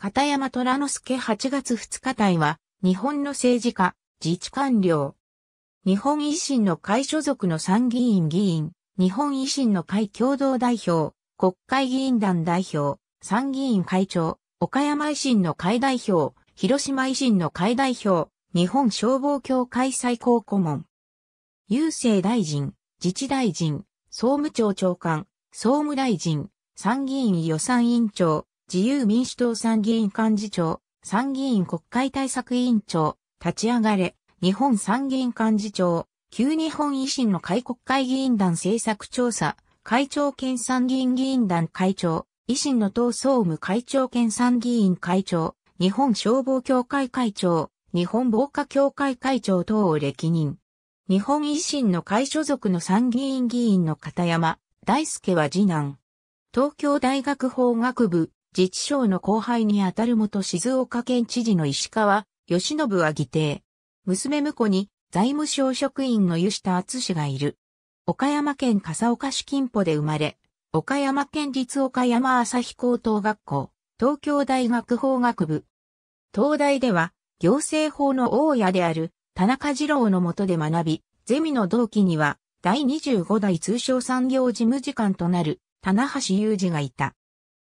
片山虎之助8月2日隊は、日本の政治家、自治官僚。日本維新の会所属の参議院議員、日本維新の会共同代表、国会議員団代表、参議院会長、岡山維新の会代表、広島維新の会代表、日本消防協会最高顧問。郵政大臣、自治大臣、総務庁長官、総務大臣、参議院予算委員長、自由民主党参議院幹事長、参議院国会対策委員長、立ち上がれ、日本参議院幹事長、旧日本維新の会国会議員団政策調査、会長兼参議院議員団会長、維新の党総務会長兼参議院会長、日本消防協会会長、日本防火協会会長等を歴任。日本維新の会所属の参議院議員の片山大輔は次男。東京大学法学部自治省の後輩にあたる元静岡県知事の石川、義信は議定。娘婿に財務省職員の湯下敦氏がいる。岡山県笠岡市金保で生まれ、岡山県立岡山朝日高等学校、東京大学法学部。東大では、行政法の大家である田中二郎の下で学び、ゼミの同期には、第25代通商産業事務次官となる、棚橋雄二がいた。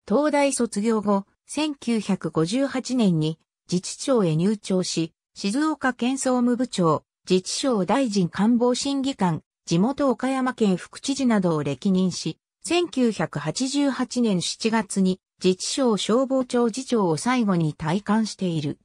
東大卒業後、1958年に自治庁へ入庁し、静岡県総務部長、自治省大臣官房審議官、地元岡山県副知事などを歴任し、1988年7月に自治省消防庁次長を最後に退官している。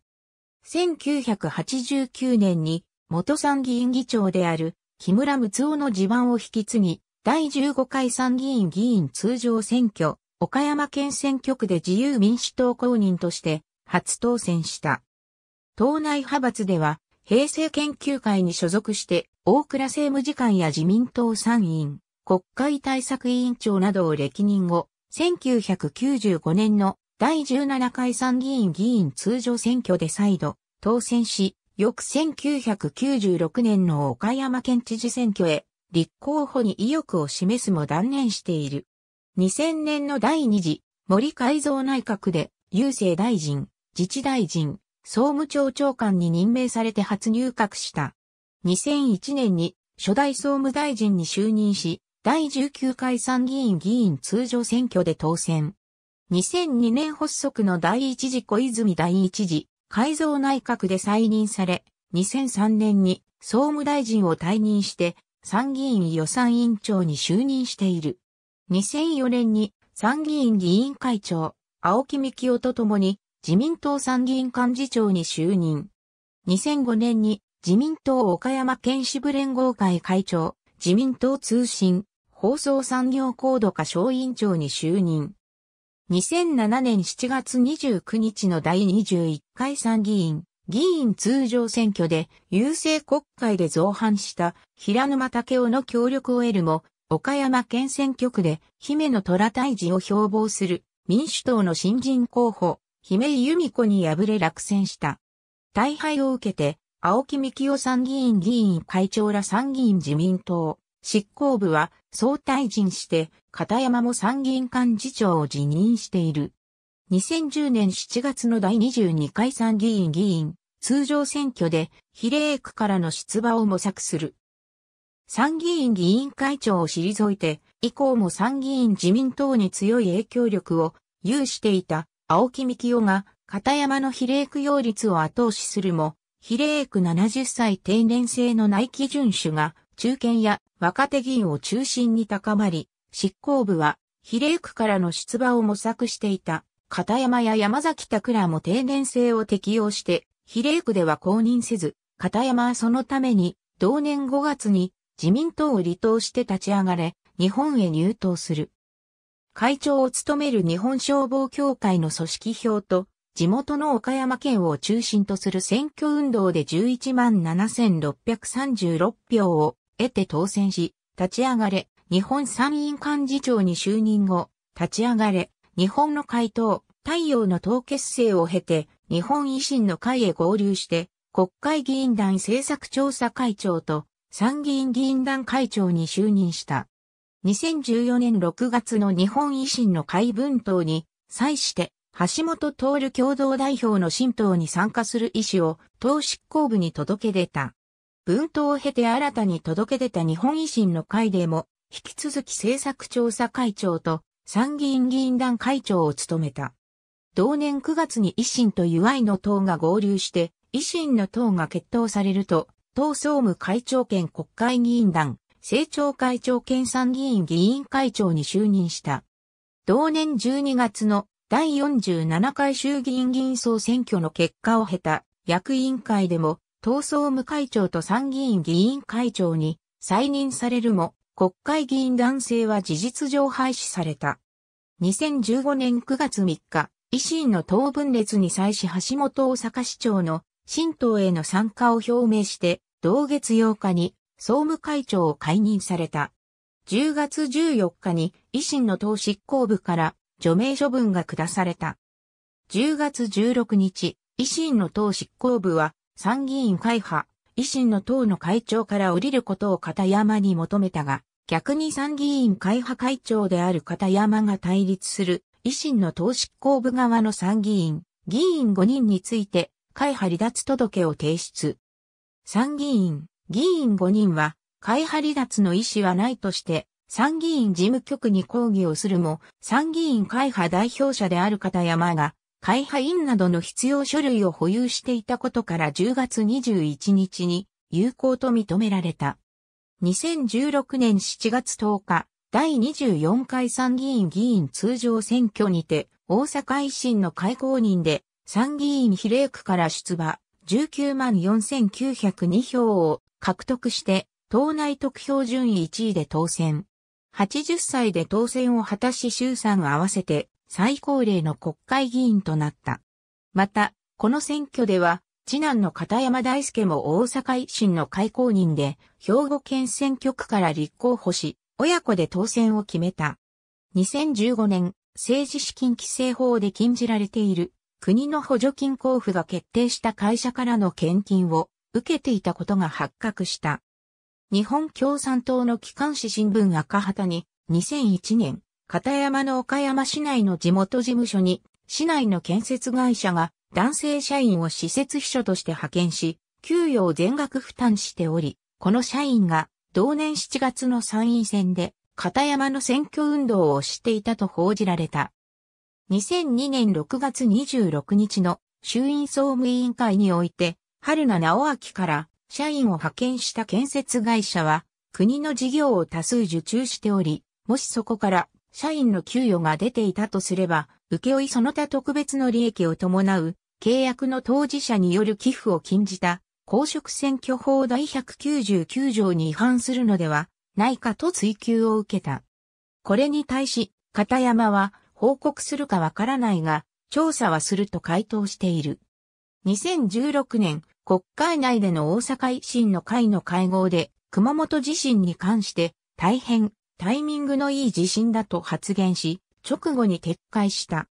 1989年に元参議院議長である木村睦夫の地盤を引き継ぎ、第15回参議院議員通常選挙、岡山県選挙区で自由民主党公認として初当選した。党内派閥では、平成研究会に所属して、大倉政務次官や自民党参院、国会対策委員長などを歴任後、1995年の第17回参議院議員通常選挙で再度当選し、翌1996年の岡山県知事選挙へ立候補に意欲を示すも断念している。2000年の第2次森改造内閣で郵政大臣、自治大臣、総務庁長官に任命されて初入閣した。2001年に初代総務大臣に就任し、第19回参議院議員通常選挙で当選。2002年発足の第一次小泉第一次改造内閣で再任され、2003年に総務大臣を退任して参議院予算委員長に就任している。2004年に参議院議員会長、青木幹雄と共に自民党参議院幹事長に就任。2005年に自民党岡山県支部連合会会長、自民党通信、放送産業高度化小委員長に就任。2007年7月29日の第21回参議院、議員通常選挙で、優勢国会で造反した平沼武雄の協力を得るも、岡山県選挙区で姫野虎退治を標榜する民主党の新人候補、姫井由美子に敗れ落選した。大敗を受けて、青木幹夫参議院議員会長ら参議院自民党執行部は総退陣して、片山も参議院幹事長を辞任している。2010年7月の第22回参議院議員通常選挙で比例区からの出馬を模索する。参議院議員会長を退いて、以降も参議院自民党に強い影響力を有していた青木幹雄が片山の比例区擁立を後押しするも、比例区70歳定年制の内規遵守が中堅や若手議員を中心に高まり、執行部は比例区からの出馬を模索していた片山や山崎拓らも定年制を適用して、比例区では公認せず、片山はそのために同年5月に自民党を離党して立ち上がれ、日本へ入党する。会長を務める日本消防協会の組織票と、地元の岡山県を中心とする選挙運動で11万7636票を得て当選し、立ち上がれ、日本参院幹事長に就任後、立ち上がれ、日本の回答、太陽の党結成を経て、日本維新の会へ合流して、国会議員団政策調査会長と参議院議員団会長に就任した。2014年6月の日本維新の会文党に、際して、橋本徹共同代表の新党に参加する意思を党執行部に届け出た。文党を経て新たに届け出た日本維新の会でも、引き続き政策調査会長と参議院議員団会長を務めた。同年9月に維新と UI の党が合流して、維新の党が決闘されると、党総務会長兼国会議員団、政調会長兼参議院議員会長に就任した。同年12月の第47回衆議院議員総選挙の結果を経た役員会でも、党総務会長と参議院議員会長に再任されるも、国会議員男性は事実上廃止された。2015年9月3日、維新の党分裂に際し橋本大阪市長の新党への参加を表明して、同月8日に総務会長を解任された。10月14日に維新の党執行部から除名処分が下された。10月16日、維新の党執行部は参議院会派、維新の党の会長から降りることを片山に求めたが、逆に参議院会派会長である片山が対立する維新の党執行部側の参議院、議員5人について会派離脱届を提出。参議院、議員5人は、会派離脱の意思はないとして、参議院事務局に抗議をするも、参議院会派代表者である片山が、会派員などの必要書類を保有していたことから10月21日に有効と認められた。2016年7月10日、第24回参議院議員通常選挙にて、大阪維新の会公認で、参議院比例区から出馬。19万4902票を獲得して、党内得票順位1位で当選。80歳で当選を果たし衆参合わせて最高齢の国会議員となった。また、この選挙では、次男の片山大輔も大阪維新の開口人で、兵庫県選挙区から立候補し、親子で当選を決めた。2015年、政治資金規正法で禁じられている国の補助金交付が決定した会社からの献金を受けていたことが発覚した。日本共産党の機関紙新聞赤旗に2001年、片山の岡山市内の地元事務所に市内の建設会社が男性社員を施設秘書として派遣し、給与を全額負担しており、この社員が同年7月の参院選で片山の選挙運動をしていたと報じられた。2002年6月26日の衆院総務委員会において、春名直明から社員を派遣した建設会社は、国の事業を多数受注しており、もしそこから社員の給与が出ていたとすれば、請負その他特別の利益を伴う契約の当事者による寄付を禁じた公職選挙法第199条に違反するのではないかと追及を受けた。これに対し、片山は報告するかわからないが、調査はすると回答している。2016年、国会内での大阪維新の会の会合で、熊本地震に関して大変タイミングのいい地震だと発言し、直後に撤回した。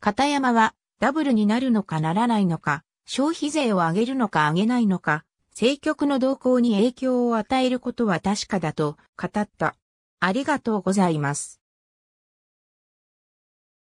片山はダブルになるのかならないのか、消費税を上げるのか上げないのか、政局の動向に影響を与えることは確かだと語った。ありがとうございます。